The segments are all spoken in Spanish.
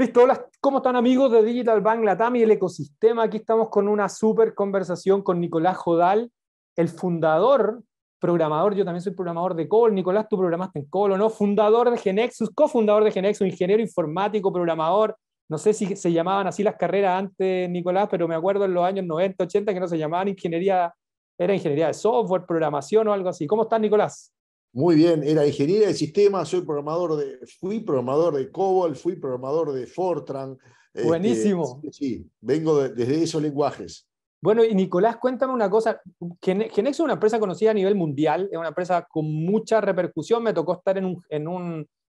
Listo, hola, ¿cómo están amigos de Digital Bank Latam y el ecosistema? Aquí estamos con una súper conversación con Nicolás Jodal, el fundador, programador, yo también soy programador de Cole, Nicolás, tú programaste en o ¿no? Fundador de Genexus, cofundador de Genexus, ingeniero informático, programador, no sé si se llamaban así las carreras antes, Nicolás, pero me acuerdo en los años 90, 80 que no se llamaban ingeniería, era ingeniería de software, programación o algo así. ¿Cómo estás, Nicolás? Muy bien, era ingeniero de sistemas, soy programador de, fui programador de COBOL, fui programador de Fortran. Este, Buenísimo. sí, vengo desde esos lenguajes. Bueno, y Nicolás, cuéntame una cosa. Genex es una empresa conocida a nivel mundial, es una empresa con mucha repercusión. Me tocó estar en un,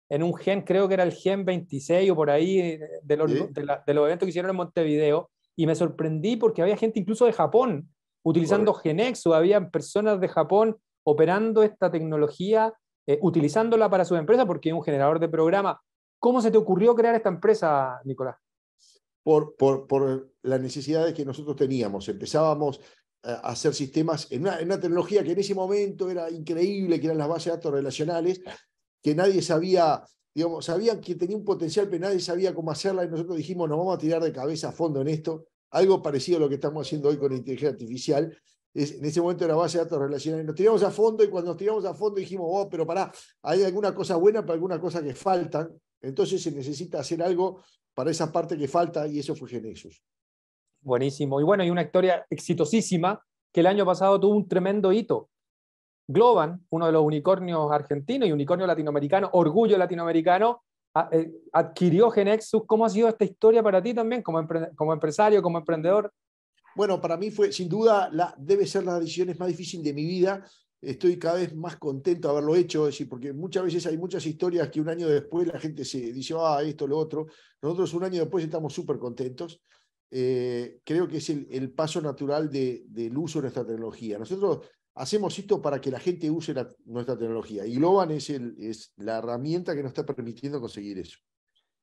en un, gen, creo que era el gen 26 o por ahí, eh, de los, eventos que hicieron en Montevideo, y me sorprendí porque había gente incluso de Japón utilizando Genex o había personas de Japón operando esta tecnología, eh, utilizándola para su empresa, porque es un generador de programa. ¿Cómo se te ocurrió crear esta empresa, Nicolás? Por, las necesidades que nosotros teníamos. Empezábamos eh, a hacer sistemas en una, tecnología que en ese momento era increíble, que eran las bases de datos relacionales, que nadie sabía, digamos, sabían que tenía un potencial, pero nadie sabía cómo hacerla y nosotros dijimos, nos vamos a tirar de cabeza a fondo en esto, algo parecido a lo que estamos haciendo hoy con la inteligencia artificial, en ese momento era base de datos relacionales. Nos tiramos a fondo y cuando nos tiramos a fondo dijimos, oh, pero pará, hay alguna cosa buena, para alguna cosa que falta. Entonces se necesita hacer algo para esa parte que falta y eso fue Genexus. Buenísimo. Y bueno, y una historia exitosísima que el año pasado tuvo un tremendo hito. Globan, uno de los unicornios argentinos y unicornio latinoamericano, orgullo latinoamericano, eh, adquirió Genexus. ¿Cómo ha sido esta historia para ti también como, como empresario, como emprendedor? Bueno, para mí fue, sin duda, la, debe ser las decisiones más difícil de mi vida. Estoy cada vez más contento de haberlo hecho, decir, porque muchas veces hay muchas historias que un año después la gente se dice, ah, esto, lo otro. Nosotros un año después estamos súper contentos. Eh, creo que es el, paso natural del uso de nuestra tecnología. Nosotros hacemos esto para que la gente use nuestra tecnología y Globan es, el, es la herramienta que nos está permitiendo conseguir eso.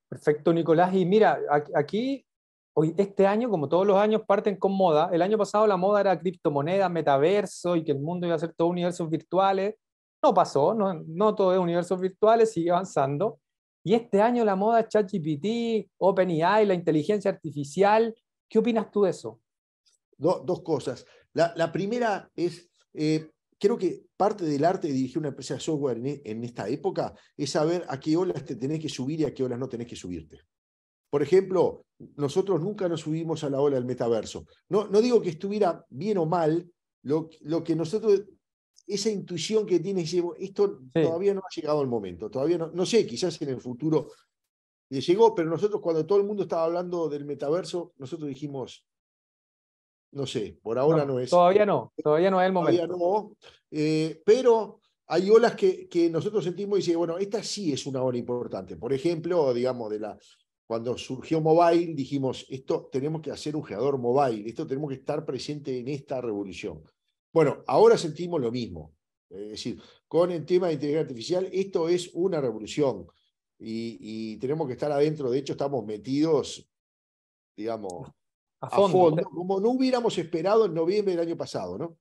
Perfecto, Nicolás. Y mira, aquí Hoy, este año, como todos los años, parten con moda. El año pasado la moda era criptomonedas, metaverso y que el mundo iba a ser todo universos virtuales. No pasó, no, todo es universos virtuales, sigue avanzando. Y este año la moda es ChatGPT, OpenAI, la inteligencia artificial. ¿Qué opinas tú de eso? dos cosas. La, primera es, eh, creo que parte del arte de dirigir una empresa de software en, en esta época es saber a qué olas te tenés que subir y a qué olas no tenés que subirte. Por ejemplo, nosotros nunca nos subimos a la ola del metaverso. No, no digo que estuviera bien o mal, lo, lo que nosotros, esa intuición que tiene, esto todavía no ha llegado al momento, todavía no, no sé, quizás en el futuro llegó, pero nosotros cuando todo el mundo estaba hablando del metaverso, nosotros dijimos, no sé, por ahora no, es. Todavía no, todavía no es el momento. Eh, pero hay olas que, que, nosotros sentimos y dice, bueno, esta sí es una ola importante. Por ejemplo, digamos, de la, cuando surgió mobile, dijimos, esto tenemos que hacer un geador mobile, esto tenemos que estar presente en esta revolución. Bueno, ahora sentimos lo mismo. Es decir, con el tema de inteligencia artificial, esto es una revolución y, tenemos que estar adentro. De hecho, estamos metidos, digamos, a fondo. como no hubiéramos esperado en noviembre del año pasado, ¿no?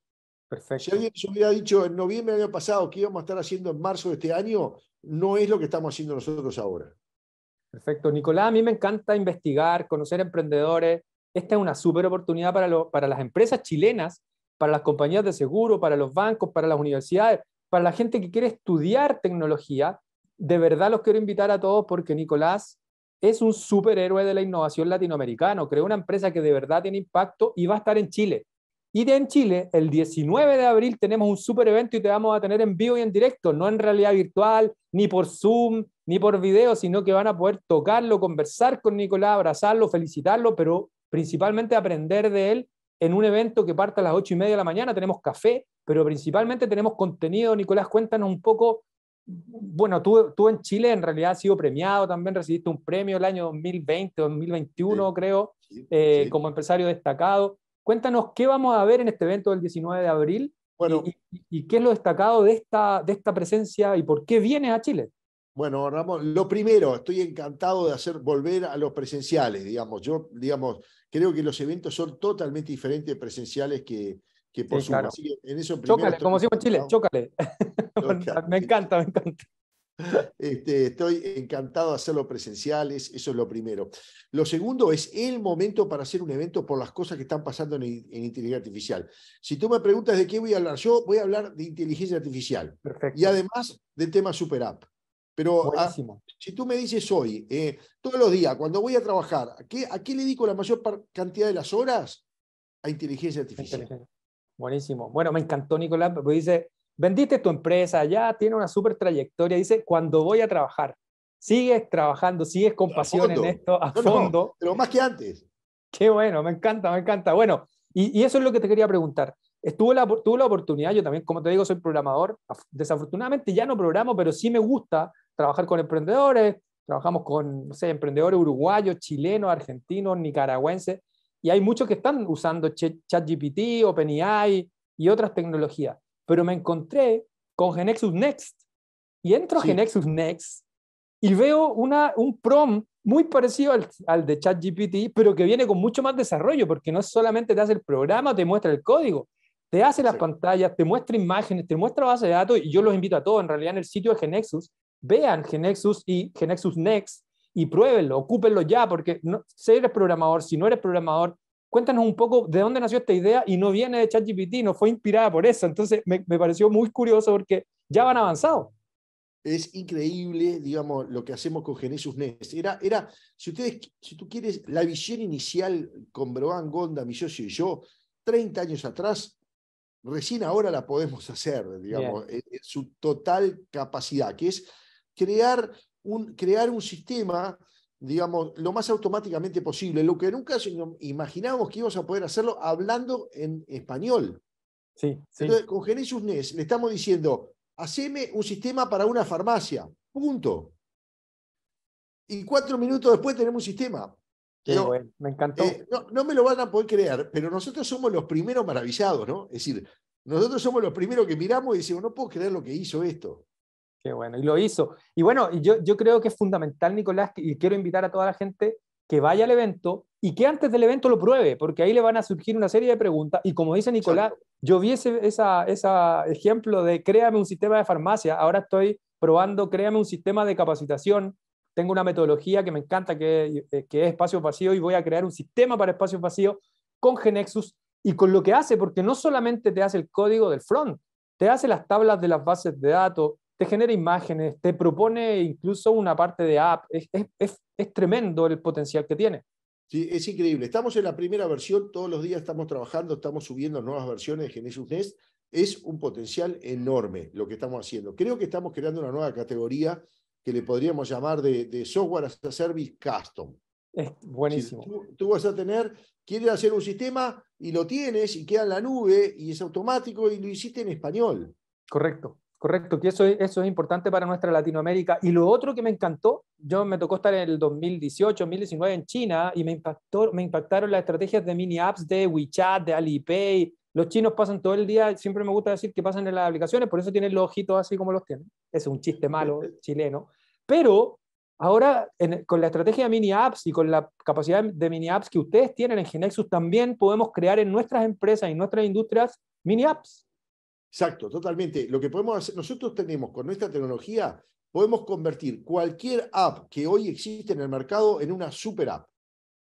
Perfecto. Si alguien nos hubiera dicho en noviembre del año pasado que íbamos a estar haciendo en marzo de este año, no es lo que estamos haciendo nosotros ahora. Perfecto. Nicolás, a mí me encanta investigar, conocer emprendedores. Esta es una súper oportunidad para, para las empresas chilenas, para las compañías de seguro, para los bancos, para las universidades, para la gente que quiere estudiar tecnología. De verdad los quiero invitar a todos porque Nicolás es un superhéroe de la innovación latinoamericana, Creó una empresa que de verdad tiene impacto y va a estar en Chile. Y de en Chile, el 19 de abril tenemos un super evento y te vamos a tener en vivo y en directo, no en realidad virtual, ni por Zoom, ni por video, sino que van a poder tocarlo, conversar con Nicolás, abrazarlo, felicitarlo, pero principalmente aprender de él en un evento que parte a las ocho y media de la mañana. Tenemos café, pero principalmente tenemos contenido. Nicolás, cuéntanos un poco. Bueno, tú, en Chile en realidad has sido premiado, también recibiste un premio el año 2020, 2021 creo, eh, como empresario destacado. Cuéntanos qué vamos a ver en este evento del 19 de abril bueno, y, qué es lo destacado de esta, de esta presencia y por qué vienes a Chile. Bueno, Ramón, lo primero, estoy encantado de hacer volver a los presenciales, digamos. Yo, digamos, creo que los eventos son totalmente diferentes presenciales que, que por supuesto, en eso chócale, como decimos en Chile, chócale. me encanta, me encanta. Este, estoy encantado de hacer los presenciales, eso es lo primero. Lo segundo es el momento para hacer un evento por las cosas que están pasando en, inteligencia artificial. Si tú me preguntas de qué voy a hablar, yo voy a hablar de inteligencia artificial Perfecto. y además del tema Super App. Pero ah, si tú me dices hoy, eh, todos los días, cuando voy a trabajar, ¿a qué, a le dedico la mayor cantidad de las horas? A inteligencia artificial. Buenísimo. Bueno, me encantó, Nicolás, porque pues, dice, vendiste tu empresa, ya tiene una super trayectoria, dice, cuando voy a trabajar, sigues trabajando, sigues con pasión en esto, a fondo. pero más que antes. Qué bueno, me encanta, me encanta. Bueno, y, y eso es lo que te quería preguntar. Estuve la, tuve la oportunidad, yo también, como te digo, soy programador. Desafortunadamente ya no programo, pero sí me gusta trabajar con emprendedores. Trabajamos con no sé, emprendedores uruguayos, chilenos, argentinos, nicaragüenses. Y hay muchos que están usando ChatGPT, OpenAI y otras tecnologías. Pero me encontré con Genexus Next. Y entro a Genexus Next y veo una, un prom muy parecido al, al de ChatGPT, pero que viene con mucho más desarrollo, porque no solamente te hace el programa, te muestra el código, te hace las pantallas, te muestra imágenes, te muestra base de datos y yo los invito a todos, en realidad en el sitio de Genexus, vean Genexus y Genexus Next y pruébenlo, ocúpenlo ya, porque si eres programador, si no eres programador, cuéntanos un poco de dónde nació esta idea y no viene de ChatGPT, no fue inspirada por eso. Entonces me, me pareció muy curioso porque ya van avanzado. Es increíble, digamos, lo que hacemos con Genesis Next. Era, era, si ustedes, si tú quieres, la visión inicial con Broan Gonda, mi socio y yo, 30 años atrás, recién ahora la podemos hacer, digamos, su total capacidad, que es crear un, crear un sistema, digamos, lo más automáticamente posible, lo que nunca imaginábamos que íbamos a poder hacerlo hablando en español. Sí, sí. Entonces, con Genesis NES le estamos diciendo, haceme un sistema para una farmacia, punto. Y cuatro minutos después tenemos un sistema me encantó. Eh, no, me lo van a poder creer, pero nosotros somos los primeros maravillados, ¿no? Es decir, nosotros somos los primeros que miramos y decimos, no puedo creer lo que hizo esto. Qué bueno, y lo hizo. Y bueno, yo, yo creo que es fundamental, Nicolás, y quiero invitar a toda la gente que vaya al evento y que antes del evento lo pruebe, porque ahí le van a surgir una serie de preguntas. Y como dice Nicolás, yo vi ese esa, ejemplo de créame un sistema de farmacia, ahora estoy probando, créame un sistema de capacitación, tengo una metodología que me encanta, eh, que, es espacio vacío y voy a crear un sistema para espacio vacío con Genexus y con lo que hace, porque no solamente te hace el código del front, te hace las tablas de las bases de datos, te genera imágenes, te propone incluso una parte de app. Es, tremendo el potencial que tiene. Sí, es increíble. Estamos en la primera versión, todos los días estamos trabajando, estamos subiendo nuevas versiones de GeneXus Nest. Es un potencial enorme lo que estamos haciendo. Creo que estamos creando una nueva categoría que le podríamos llamar de, software as a service custom. Es buenísimo. tú, tú, vas a tener, quieres hacer un sistema y lo tienes y queda en la nube y es automático y lo hiciste en español. Correcto, correcto. Que eso, eso es importante para nuestra Latinoamérica. Y lo otro que me encantó, yo me tocó estar en el 2018, 2019 en China y me, impactó, me impactaron las estrategias de mini apps de WeChat, de Alipay, los chinos pasan todo el día, siempre me gusta decir que pasan en las aplicaciones, por eso tienen los ojitos así como los tienen. Es un chiste malo chileno. Pero ahora, con la estrategia de mini apps y con la capacidad de mini apps que ustedes tienen en Genexus, también podemos crear en nuestras empresas y nuestras industrias mini apps. Exacto, totalmente. Lo que podemos hacer, nosotros tenemos con nuestra tecnología, podemos convertir cualquier app que hoy existe en el mercado en una super app.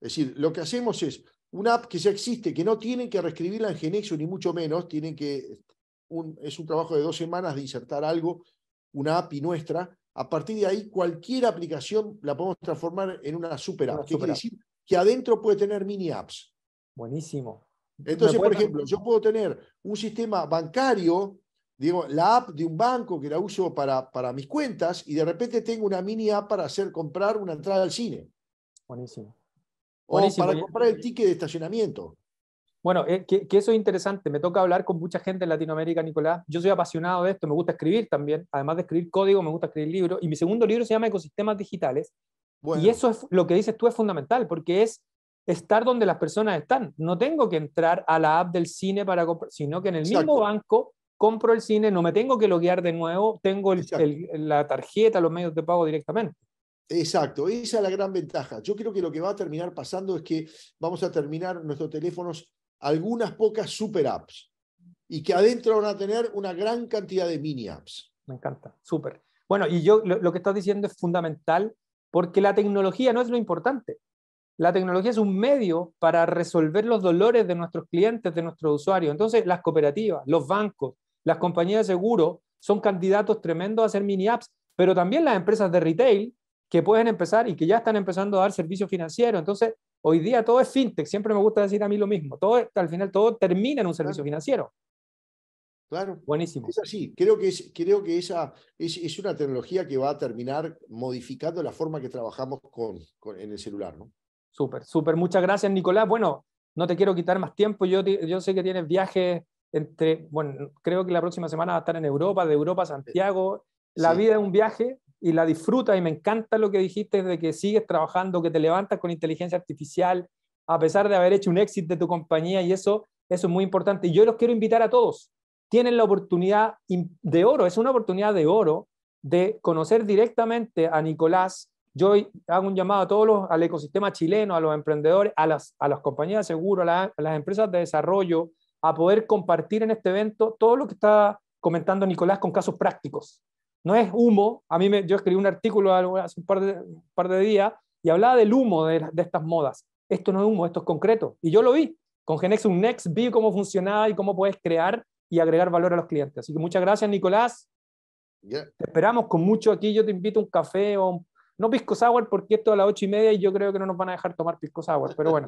Es decir, lo que hacemos es, una app que ya existe, que no tienen que reescribirla en Genexo, ni mucho menos, tienen que, es un trabajo de dos semanas de insertar algo, una API nuestra. A partir de ahí, cualquier aplicación la podemos transformar en una super app. quiere decir? Que adentro puede tener mini apps. Buenísimo. Entonces, por ejemplo, yo puedo tener un sistema bancario, digo, la app de un banco que la uso para, para mis cuentas, y de repente tengo una mini app para hacer comprar una entrada al cine. Buenísimo. O para comprar el ticket de estacionamiento. Bueno, eh, que, eso es interesante. Me toca hablar con mucha gente en Latinoamérica, Nicolás. Yo soy apasionado de esto, me gusta escribir también. Además de escribir código, me gusta escribir libros. Y mi segundo libro se llama Ecosistemas Digitales. Y eso es lo que dices tú es fundamental, porque es estar donde las personas están. No tengo que entrar a la app del cine para comprar, sino que en el mismo banco compro el cine, no me tengo que loguear de nuevo, tengo la tarjeta, los medios de pago directamente. Exacto, esa es la gran ventaja. Yo creo que lo que va a terminar pasando es que vamos a terminar nuestros teléfonos algunas pocas super apps y que adentro van a tener una gran cantidad de mini apps. Me encanta, súper. Bueno, y yo lo, que estás diciendo es fundamental porque la tecnología no es lo importante. La tecnología es un medio para resolver los dolores de nuestros clientes, de nuestros usuarios. Entonces, las cooperativas, los bancos, las compañías de seguro son candidatos tremendos a hacer mini apps, pero también las empresas de retail que pueden empezar y que ya están empezando a dar servicio financiero. Entonces, hoy día todo es fintech, siempre me gusta decir a mí lo mismo, todo, al final todo termina en un servicio financiero. Claro. Buenísimo. Es así, creo que, es, creo que esa es, una tecnología que va a terminar modificando la forma que trabajamos con, en el celular. ¿no? Súper, súper. Muchas gracias, Nicolás. Bueno, no te quiero quitar más tiempo, yo, yo sé que tienes viajes entre, bueno, creo que la próxima semana va a estar en Europa, de Europa a Santiago. La vida es un viaje y la disfruta, y me encanta lo que dijiste de que sigues trabajando, que te levantas con inteligencia artificial, a pesar de haber hecho un éxito de tu compañía y eso, eso es muy importante. Y yo los quiero invitar a todos. Tienen la oportunidad de oro, es una oportunidad de oro de conocer directamente a Nicolás. Yo hago un llamado a todos los, al ecosistema chileno, a los emprendedores, a las, compañías de seguro, a las empresas de desarrollo, a poder compartir en este evento todo lo que está comentando Nicolás con casos prácticos no es humo. A mí me, yo escribí un artículo hace un par de, días y hablaba del humo de, estas modas. Esto no es humo, esto es concreto. Y yo lo vi. Con Genexum Next vi cómo funcionaba y cómo puedes crear y agregar valor a los clientes. Así que muchas gracias, Nicolás. Te esperamos con mucho aquí. Yo te invito a un café o no pisco sour porque esto a las ocho y media y yo creo que no nos van a dejar tomar pisco sour. Pero bueno,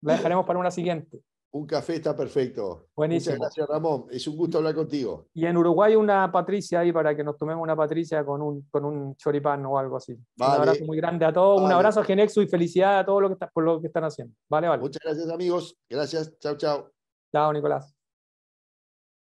la dejaremos para una siguiente. Un café está perfecto. Buenísimo. Muchas gracias, Ramón. Es un gusto hablar contigo. Y en Uruguay una Patricia ahí para que nos tomemos una Patricia con un, con un choripán o algo así. Un abrazo muy grande a todos. Un abrazo a Genexo y felicidad a todos lo que por lo que están haciendo. Vale, vale. Muchas gracias, amigos. Gracias. Chao, chao. Chao, Nicolás.